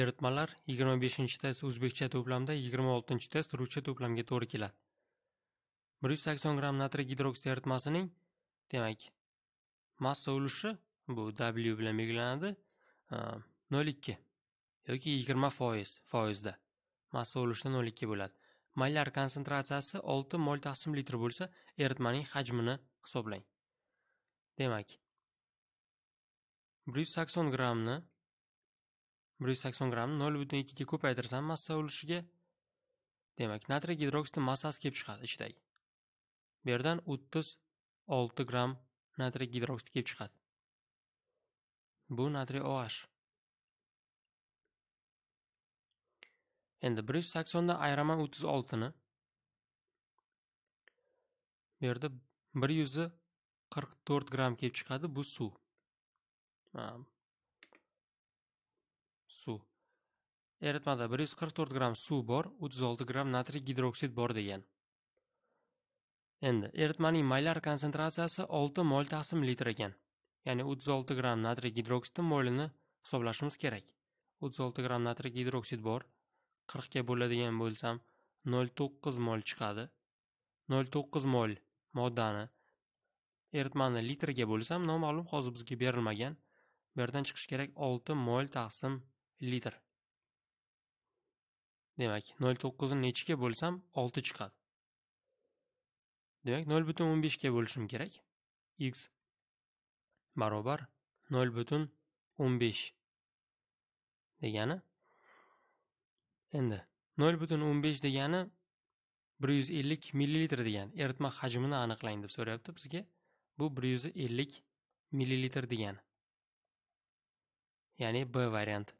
eritmalar 25 test o'zbekcha to'plamda 26 test ruscha to'plamga to'g'ri keladi 180 gramm natriy gidroksid eritmasining demak massa ulushi bu w bilan belgilanadi 0,2 e, yoki 20 foiz foizda massa ulushda 0,2 bo'ladi maylar konsentratsiyasi 6 mol taqsim litr bo'lsa eritmaning hajmini hisoblang demak 180 grammni bir yuz sakson grammni nol butun ikkiga ko'paytirsam massa ulushiga demak natriy gidroksidi massasi kelib chiqadi ichidagi bu yerdan o'ttiz olti gramm natriy gidroksid kelib chiqadi bu natriy oh endi bir yuz saksondan ayiraman o'ttiz oltini bu yerda bir yuzi qirq to'rt gramm kelib chiqadi bu suv su. eritmada 144 gramm suv bor 36 gramm natriy gidroksid bor degan endi eritmaning maylar konsentratsiyasi 6 mol taqsim litr ekan ya'ni 36 gramm natriy gidroksidi molini hisoblashimiz kerak 36 gramm natriy gidroksid bor 40 ga bo'ladigan bo'lsam 0.9 mol chiqadi 0.9 mol moddani eritmani litrga bo'lsam noma'lum hozir bizga berilmagan bu yerdan chiqish kerak 6 mol taqsim litr demak 0.9 nechiga bo'lsam 6 chiqadi demak 0.15 ga bo'lishim kerak x barobar 0.15 degani endi 0.15 degani 150 ml degani eritma hajmini aniqlang deb so'rayapti bizga bu 150 ml degani ya'ni b variant